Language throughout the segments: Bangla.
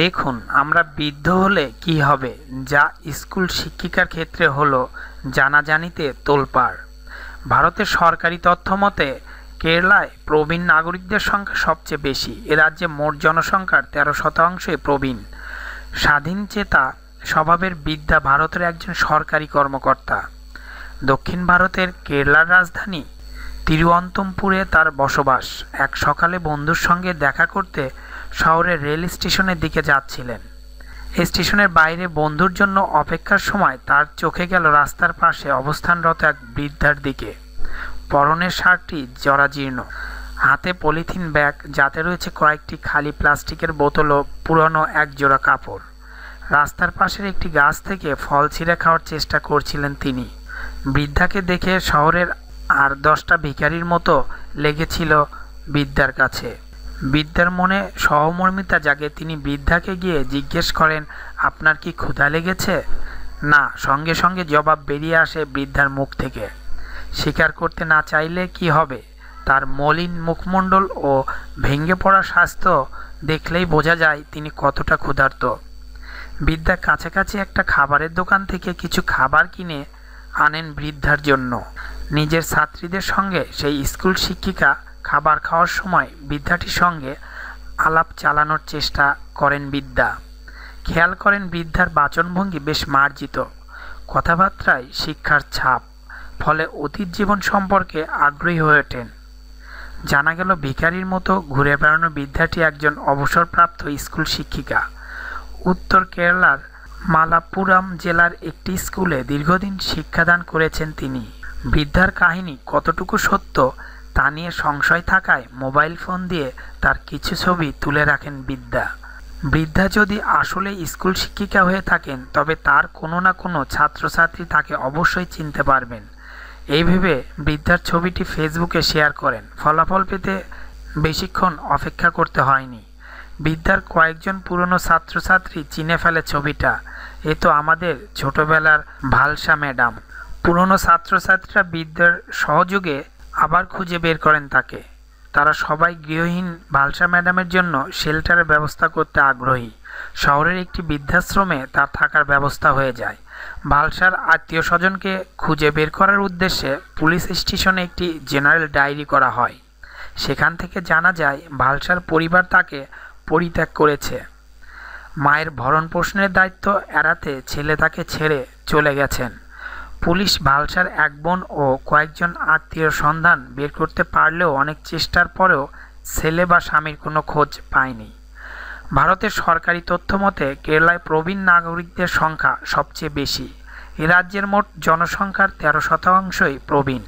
দেখুন আমরা বৃদ্ধ হলে কি হবে যা স্কুল শিক্ষিকার ক্ষেত্রে হলো জানাজানিতে তোলপাড় ভারতের সরকারি তথ্য মতে কেরলায় প্রবীণ নাগরিকদের সংখ্যা সবচেয়ে বেশি এ রাজ্যে মোট জনসংখ্যার তেরো শতাংশই প্রবীণ স্বাধীন চেতা স্বভাবের বিদ্যা ভারতের একজন সরকারি কর্মকর্তা দক্ষিণ ভারতের কেরলার রাজধানী তিরুঅন্তমপুরে তার বসবাস এক সকালে বন্ধুর সঙ্গে দেখা করতে শহরের রেল স্টেশনের দিকে যাচ্ছিলেন স্টেশনের বাইরে বন্ধুর জন্য অপেক্ষার সময় তার চোখে গেল রাস্তার পাশে অবস্থানরত এক বৃদ্ধার দিকে পরনের শার্টটি জরাজীর্ণ হাতে পলিথিন ব্যাগ যাতে রয়েছে কয়েকটি খালি প্লাস্টিকের বোতল ও পুরনো একজোড়া কাপড় রাস্তার পাশের একটি গাছ থেকে ফল ছিঁড়ে খাওয়ার চেষ্টা করছিলেন তিনি বৃদ্ধাকে দেখে শহরের আর দশটা ভিখারির মতো লেগেছিল বিদ্যার কাছে বৃদ্ধার মনে সহমর্মিতা জাগে তিনি বৃদ্ধাকে গিয়ে জিজ্ঞেস করেন আপনার কি ক্ষুধা লেগেছে না সঙ্গে সঙ্গে জবাব বেরিয়ে আসে বৃদ্ধার মুখ থেকে স্বীকার করতে না চাইলে কি হবে তার মলিন মুখমণ্ডল ও ভেঙে পড়া স্বাস্থ্য দেখলেই বোঝা যায় তিনি কতটা ক্ষুধার্ত বৃদ্ধা কাছাকাছি একটা খাবারের দোকান থেকে কিছু খাবার কিনে আনেন বৃদ্ধার জন্য নিজের ছাত্রীদের সঙ্গে সেই স্কুল শিক্ষিকা খাবার খাওয়ার সময় বৃদ্ধাটির সঙ্গে আলাপ চালানোর চেষ্টা করেন বিদ্যা খেয়াল করেন বৃদ্ধার বাচনভঙ্গি বেশ মার্জিত কথাবার্তায় শিক্ষার ছাপ ফলে অতীত জীবন সম্পর্কে আগ্রহী হয়ে ওঠেন জানা গেল ভিখারির মতো ঘুরে বেড়ানো বিদ্যাটি একজন অবসরপ্রাপ্ত স্কুল শিক্ষিকা উত্তর কেরালার মালাপুরাম জেলার একটি স্কুলে দীর্ঘদিন শিক্ষাদান করেছেন তিনি বৃদ্ধার কাহিনী কতটুকু সত্য তা নিয়ে সংশয় থাকায় মোবাইল ফোন দিয়ে তার কিছু ছবি তুলে রাখেন বিদ্যা বৃদ্ধা যদি আসলে স্কুল শিক্ষিকা হয়ে থাকেন তবে তার কোনো না কোনো ছাত্রছাত্রী তাকে অবশ্যই চিনতে পারবেন এই ভেবে বৃদ্ধার ছবিটি ফেসবুকে শেয়ার করেন ফলাফল পেতে বেশিক্ষণ অপেক্ষা করতে হয়নি বৃদ্ধার কয়েকজন পুরনো ছাত্রছাত্রী চিনে ফেলে ছবিটা এ তো আমাদের ছোটবেলার ভালসা ম্যাডাম পুরনো ছাত্রছাত্রীরা বৃদ্ধার সহযোগে আবার খুঁজে বের করেন তাকে তারা সবাই গৃহহীন ভালসা ম্যাডামের জন্য শেল্টারের ব্যবস্থা করতে আগ্রহী শহরের একটি বৃদ্ধাশ্রমে তার থাকার ব্যবস্থা হয়ে যায় ভালসার আত্মীয় স্বজনকে খুঁজে বের করার উদ্দেশ্যে পুলিশ স্টেশনে একটি জেনারেল ডায়েরি করা হয় সেখান থেকে জানা যায় ভালসার পরিবার তাকে পরিত্যাগ করেছে মায়ের ভরণ পোষণের দায়িত্ব এড়াতে ছেলে তাকে ছেড়ে চলে গেছেন পুলিশ ভালসার এক বোন ও কয়েকজন আত্মীয় সন্ধান বের করতে পারলেও অনেক চেষ্টার পরেও ছেলে বা স্বামীর কোনো খোঁজ পায়নি ভারতের সরকারি তথ্য মতে কেরালায় প্রবীণ নাগরিকদের সংখ্যা সবচেয়ে বেশি এ রাজ্যের মোট জনসংখ্যার তেরো শতাংশই প্রবীণ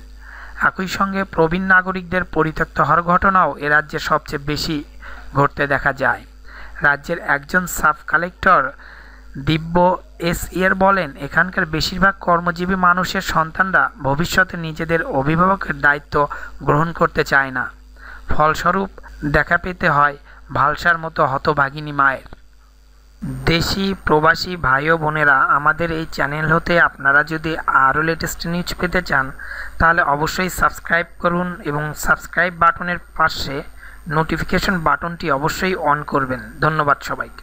একই সঙ্গে প্রবীণ নাগরিকদের পরিত্যক্ত হওয়ার ঘটনাও এ রাজ্যে সবচেয়ে বেশি ঘটতে দেখা যায় রাজ্যের একজন sub collector Divya S Iyer বলেন এখানকার বেশিরভাগ কর্মজীবী মানুষের সন্তানরা ভবিষ্যতে নিজেদের অভিভাবকের দায়িত্ব গ্রহণ করতে চায় না ফলস্বরূপ দেখা পেতে হয় ভালসার মতো হতভাগিনী মায়ের দেশি প্রবাসী ভাই ও বোনেরা আমাদের এই চ্যানেল হতে আপনারা যদি আরও লেটেস্ট নিউজ পেতে চান তাহলে অবশ্যই সাবস্ক্রাইব করুন এবং সাবস্ক্রাইব বাটনের পাশে নোটিফিকেশন বাটনটি অবশ্যই অন করবেন ধন্যবাদ সবাইকে